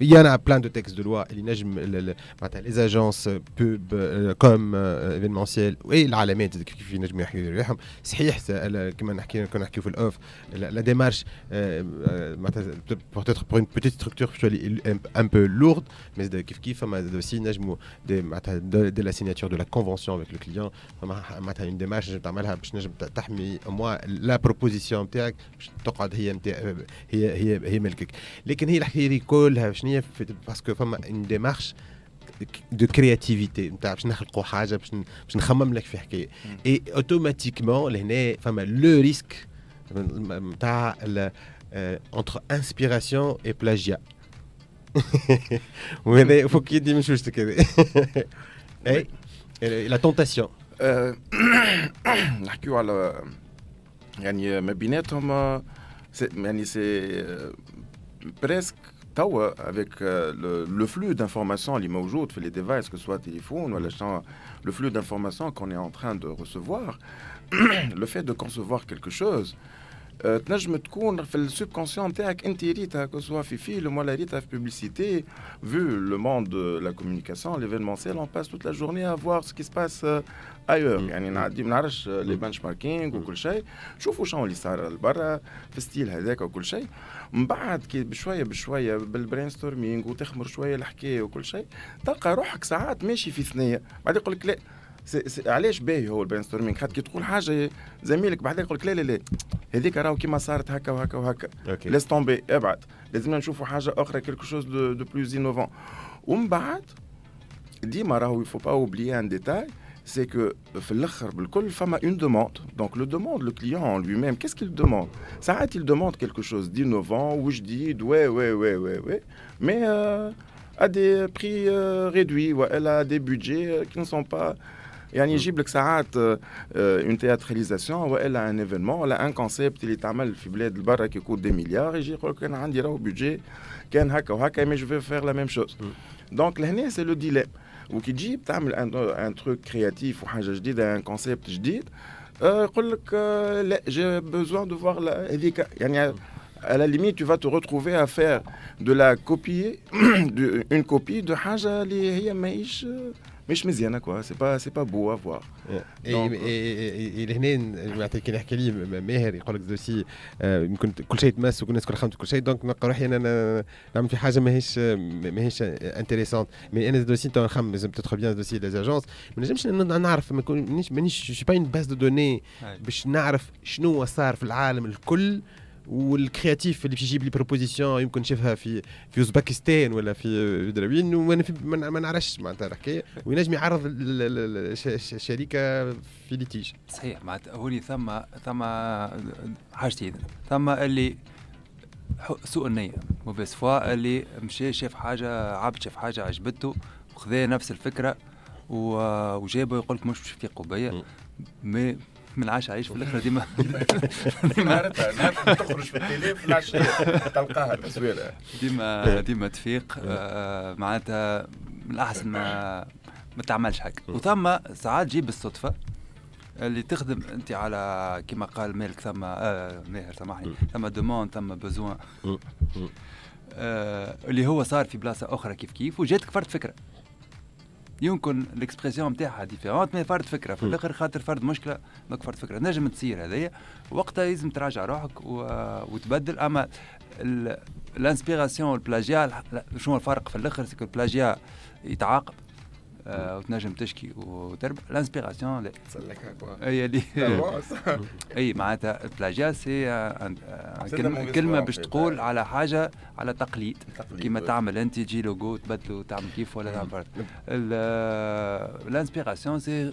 Il y en a plein de textes de loi. Les agences pub, comme événementielles, oui, l'alamet, c'est la démarche, peut-être pour une petite structure un peu lourde, mais c'est aussi de la signature de la convention avec le client. Une démarche, moi, la proposition, je suis parce que باسكو فما une démarche de créativité et automatiquement le risque entre inspiration et plagiat il faut qu'il dise juste la tentation c'est euh, presque avec euh, le, flux d'informations, à mots les devices, que ce soit téléphone ou le flux d'informations qu'on est en train de recevoir, le fait de concevoir quelque chose, تنجم تكون في السوبكونسيون نتاعك انت vu le monde de la communication l'événementiel on passe toute la journée à voir ce qui se passe ايور يعني نعدي ما نعرفش لي بنش ماركينغ وكل شيء شوفوا شنو اللي صار في هذاك وكل شيء من بعد كي بشويه بشويه وتخمر شويه الحكايه وكل شيء تلقى روحك ساعات ماشي في ثنيه بعد يقول لك لا علاش باهي هو البرين ستورمينغ خاطر كي تقول حاجه زميلك بعدين يقول لك لا لا لا هذيك راهو كيما صارت هكا وهكا وهكا لازمنا نشوفوا حاجه اخرى c'est que femme a une demande. Donc le client lui-même, qu'est-ce qu'il demande il demande quelque chose d'innovant, mais euh, à des prix euh, réduits, elle a des budgets euh, qui ne sont pas il y a une théâtralisation elle a un événement, elle un concept. Il est de qui coûte des milliards. Et j'ai dis qu'on dira au budget qu'il y a Mais je vais faire la même chose. Mm. Donc l'année c'est le dilemme. ou qui dites un truc créatif, un concept, je dis euh, que j'ai besoin de voir la. à la limite tu vas te retrouver à faire de la une copie de haja et مش مزيانه كوا سي با سي با بو افوار لهنا معناتها كي نحكي لي ماهر يقول لك دوسي يمكن كل شيء تمس وكل الناس كل خدمت كل شيء دونك نلقى روحي انا نعمل في حاجه ماهيش ماهيش انتريسونت مي انا دوسي تو نخمم تدخل بيان دوسي لي اجونس ما نجمش نعرف مانيش مانيش با اون باز دو دوني باش نعرف شنو صار في العالم الكل والكرياتيف اللي باش يجيب لي بروبوزيسيون يمكن شافها في في اوزباكستان ولا في آه، دراوين وانا ما نعرفش معناتها الحكايه وينجم يعرض الشركه في ليتيج صحيح معناتها هو اللي ثم ثم حاجتين ثم اللي سوء النية موفيس فوا اللي مشى شاف حاجة عبد شاف حاجة عجبته وخذا نفس الفكرة وجابه يقول لك مش في قبية مي من العاش عايش في الاخره ديما ديما تخرج في التيلي في العشيه تلقاها ديما إيه. ديما تفيق آه، معناتها من الاحسن ما ما تعملش حاجه إيه. وثم ساعات تجيب بالصدفه اللي تخدم انت على كما قال مالك ثم آه ماهر سامحني إيه. ثم دومون ثم بزوان آه اللي هو صار في بلاصه اخرى كيف كيف وجاتك فرد فكره يمكن الاكسبرسيون نتاعها ديفيرونت مي فرد فكره في الاخر خاطر فرد مشكله دونك فرد فكره نجم تصير هذايا وقتها لازم تراجع روحك و... وتبدل اما الانسبيراسيون والبلاجيا شنو الفرق في الاخر سكو البلاجيا يتعاقب آه، وتنجم تشكي وتربح لانسبيراسيون هي اللي اي معناتها البلاجيا سي آه، آه، كلمه باش تقول على حاجه على تقليد كيما تعمل انت تجي لوجو تبدلو تعمل كيف ولا تعمل الانسبيراسيون سي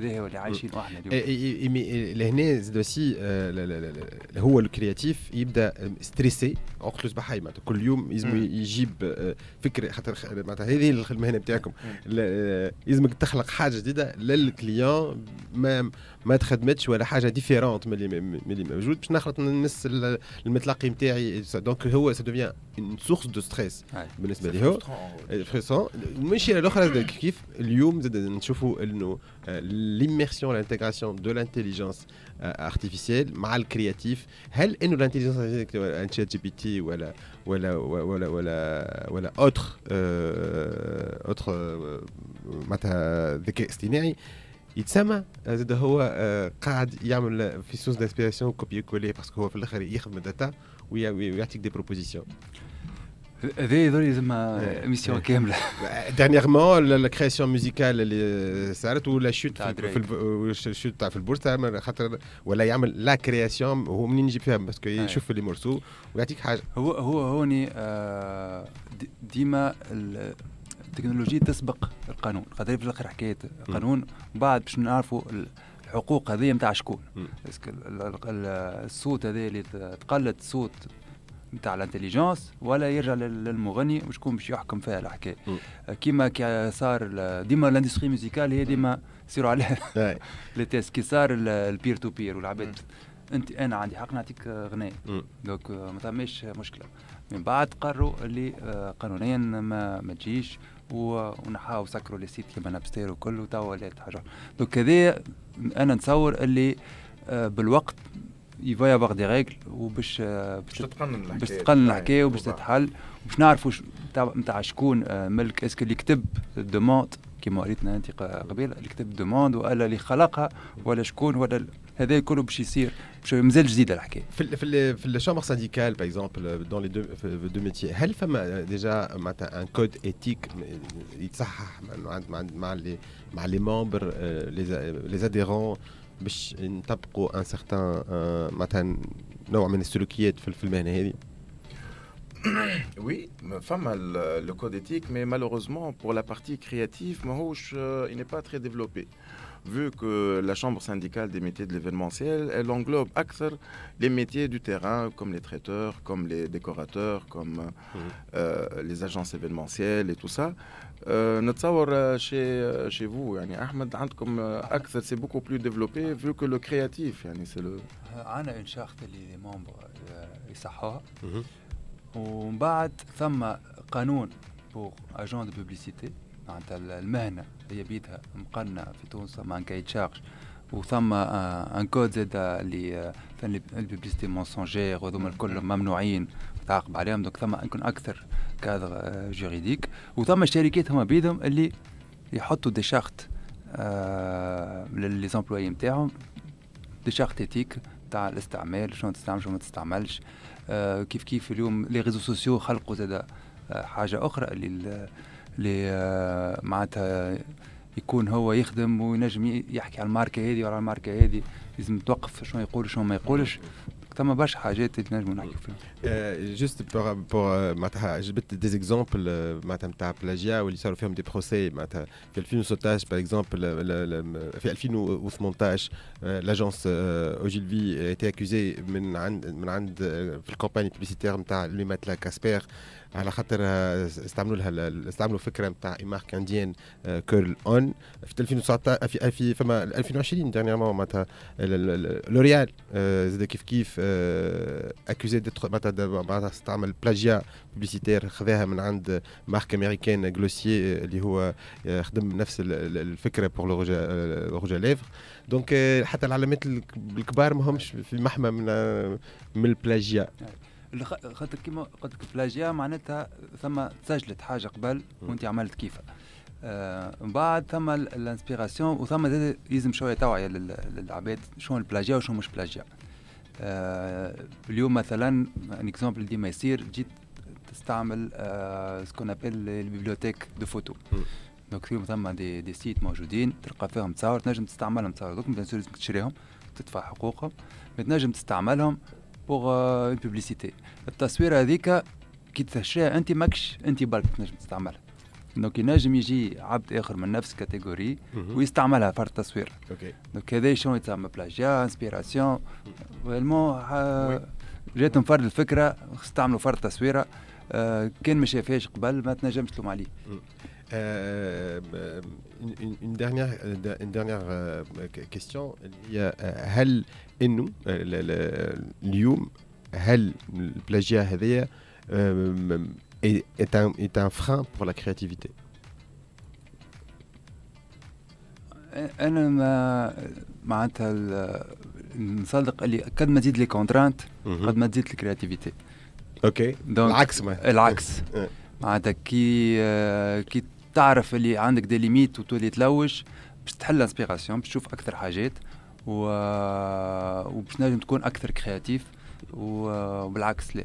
عايشين اليوم إيه، إيه، إيه، لهنا زاد آه، aussi هو الكرياتيف يبدا ستريسي عقله يصبح معناتها كل يوم لازم يجيب آه، فكره خاطر معناتها هذه المهنه بتاعكم لازمك آه، تخلق حاجه جديده للكليون ما ما تخدمتش ولا حاجه ديفيرونت من اللي موجود باش نخلط الناس المتلقي نتاعي دونك هو سا دوفيان اون سورس دو ستريس بالنسبه لي هو فريسون المشكله الاخرى كيف اليوم زاد نشوفوا انه Euh, l'immersion, l'intégration de l'intelligence euh, artificielle mal créatif Elle et nous l'intelligence artificielle GPT ou elle, ou elle, ou elle, ou elle, ou elle Il s'amène. C'est dehors qu'il une source d'inspiration copier-coller parce qu'on va faire le travail de data où des propositions. هذه ذولي زعما ميسيون كامله دانييرمون الكرياسيون موزيكال اللي صارت ولا شوت في الشوت تاع في البورصه خاطر ولا يعمل لا كرياسيون هو منين يجيب فيها باسكو يشوف لي مورسو ويعطيك حاجه هو هو هوني ديما التكنولوجيا تسبق القانون خاطر في الاخر حكايه قانون بعد باش نعرفوا الحقوق هذه نتاع شكون الصوت هذا اللي تقلد صوت نتاع الانتليجنس ولا يرجع للمغني وشكون باش يحكم فيها الحكايه كيما كي صار ديما الاندستري ميوزيكال هي ديما يصيروا عليها لي تيست كي صار البير تو بير والعباد انت انا عندي حق نعطيك غناء دونك euh, ما ثماش مشكله من بعد قرروا اللي آه، قانونيا ما ما تجيش ونحاو سكروا لي سيت كيما نابستير وكل وتوا ولات حاجه دونك هذا انا نتصور اللي آه، بالوقت يفا يافوغ دي ريغل وباش باش تتقن euh, الحكايه باش تتقنن الحكايه وباش تتحل باش نعرفوا نتاع شكون آه، ملك اسكو اللي كتب الدوموند كيما قريتنا انت قبيله اللي كتب الدوموند ولا اللي خلقها ولا شكون ولا هذا كله باش يصير باش مازال جديده الحكايه في في في الشامبر سانديكال باغ اكزومبل دون لي دو دو ميتي هل فما ديجا معناتها ان كود ايتيك يتصحح مع مع مع لي مع لي ممبر لي زاديرون باش نطبقوا certain nombre euh, معناتها نوع من السلوكيات في المهنه هذه Oui, femme le code éthique, mais malheureusement pour la partie créative, euh, il n'est pas très développé vu que la Chambre syndicale des métiers de l'événementiel, elle englobe les métiers du terrain, comme les traiteurs, comme les décorateurs, comme euh, mhm. les agences événementielles et tout ça. Euh, euh chez, euh, chez vous, yani Ahmed, hein, c'est beaucoup plus développé vu que le créatif, c'est le... une charte membres mhm. بعد ثم قانون pour agents de publicité معناتها المهنه هي بيدها مقنه في تونس ما كيتشاقش وثم آه، ان كود زاد اللي آه، البيبليستي مونسونجير وهذوما الكل ممنوعين تعاقب عليهم دونك ثم يكون اكثر كادر آه، جوريديك وثم الشركات هما بيدهم اللي يحطوا دي شارت لي زومبلوي نتاعهم دي شارت اتيك تاع الاستعمال شنو تستعمل شنو ما تستعملش كيف كيف اليوم لي ريزو سوسيو خلقوا زاد حاجه اخرى اللي اللي آه، معناتها يكون هو يخدم وينجم يحكي على الماركه هذه وعلى الماركه هذه لازم توقف شنو يقول شنو ما يقولش فما برشا حاجات اللي نجموا نحكي فيهم جوست بور بور معناتها جبت دي زيكزومبل euh، معناتها نتاع بلاجيا واللي صاروا فيهم دي بروسي معناتها في 2016 باغ اكزومبل في 2018 لاجونس اوجيلفي ايتي اكوزي من عند من عند euh، في الكومباني بوبليسيتير نتاع لي ماتلا كاسبير على خاطر آه، استعملوا لها استعملوا فكره نتاع مارك انديان كيرل اون في 2019 في فما 2020 ديرنييرمون معناتها لوريال euh، زاد كيف كيف اكوزي euh, accusé d'être استعمل بلاجيا بوبليسيتير خذاها من عند مارك امريكان جلوسيي اللي هو خدم نفس الفكره بور لو ليفر دونك حتى العلامات الكبار ماهمش في محمى من آه، من البلاجيا خاطر كيما قلت لك بلاجيا معناتها ثم سجلت حاجه قبل وانت عملت كيفها آه، من بعد ثم الانسبيراسيون وثم يلزم شويه توعيه للعباد شنو البلاجيا وشنو مش بلاجيا آه، اليوم مثلا ان اكزومبل ديما يصير جيت تستعمل سكون ابل البيبليوتيك دو فوتو دونك فيهم ثما دي, دي سيت موجودين تلقى فيهم تصاور تنجم تستعملهم تصاور دوك بيان تشريهم تدفع حقوقهم مي تنجم تستعملهم بوغ اون بوبليسيتي التصويره هذيك كي تشريها انت ماكش انت برك تنجم تستعملها دونك ينجم يجي عبد اخر من نفس كاتيجوري ويستعملها فرد تصوير اوكي دونك هذا شنو يتسمى بلاجيا انسبيراسيون فريمون جاتهم فرد الفكره استعملوا فرد تصويره آه، كان ما شافهاش قبل ما تنجمش تلوم عليه آه، آه، une dernière, une dernière question هل انه اليوم هل البلاجيا هذيا est, est, un, est un frein pour la créativité euh, انا ما معناتها نصدق اللي قد ما تزيد لي كونترانت قد ما تزيد الكرياتيفيتي اوكي دونك العكس ما. العكس أه. معناتها كي آه، كي تعرف اللي عندك دي ليميت وتولي تلوش باش تحل انسبيراسيون باش تشوف اكثر حاجات و... آه، وباش نجم تكون اكثر كرياتيف وبالعكس لا